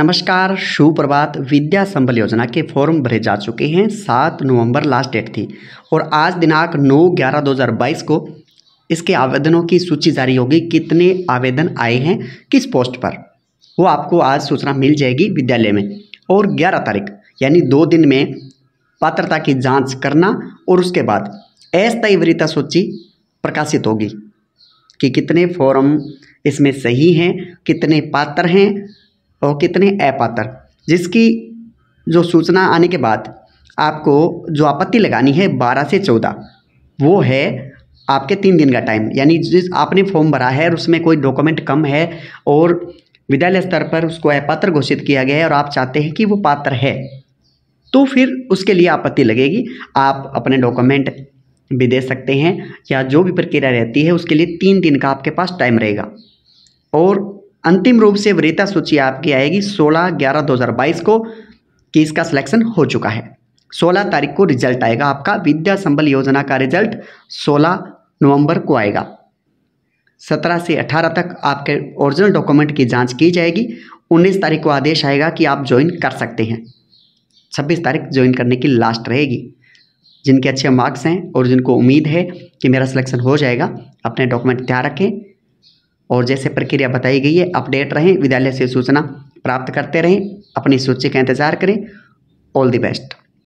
नमस्कार सुप्रभात विद्या संबल योजना के फॉर्म भरे जा चुके हैं सात नवंबर लास्ट डेट थी और आज दिनांक नौ ग्यारह दो हज़ार बाईस को इसके आवेदनों की सूची जारी होगी कितने आवेदन आए हैं किस पोस्ट पर वो आपको आज सूचना मिल जाएगी विद्यालय में और ग्यारह तारीख यानी दो दिन में पात्रता की जाँच करना और उसके बाद अस्थायी वरीता सूची प्रकाशित होगी कि कितने फॉर्म इसमें सही हैं कितने पात्र हैं और कितने अपात्र जिसकी जो सूचना आने के बाद आपको जो आपत्ति लगानी है बारह से चौदह वो है आपके तीन दिन का टाइम यानी जिस आपने फॉर्म भरा है और उसमें कोई डॉक्यूमेंट कम है और विद्यालय स्तर पर उसको अपात्र घोषित किया गया है और आप चाहते हैं कि वो पात्र है तो फिर उसके लिए आपत्ति लगेगी आप अपने डॉक्यूमेंट भी दे सकते हैं या जो भी प्रक्रिया रहती है उसके लिए तीन दिन का आपके पास टाइम रहेगा और अंतिम रूप से वरीता सूची आपकी आएगी 16 ग्यारह 2022 को कि इसका सिलेक्शन हो चुका है 16 तारीख को रिजल्ट आएगा आपका विद्या संबल योजना का रिजल्ट 16 नवंबर को आएगा 17 से 18 तक आपके ओरिजिनल डॉक्यूमेंट की जांच की जाएगी 19 तारीख को आदेश आएगा कि आप ज्वाइन कर सकते हैं 26 तारीख ज्वाइन करने की लास्ट रहेगी जिनके अच्छे मार्क्स हैं और जिनको उम्मीद है कि मेरा सिलेक्शन हो जाएगा अपने डॉक्यूमेंट तैयार रखें और जैसे प्रक्रिया बताई गई है अपडेट रहें विद्यालय से सूचना प्राप्त करते रहें अपनी सूची का इंतज़ार करें ऑल दी बेस्ट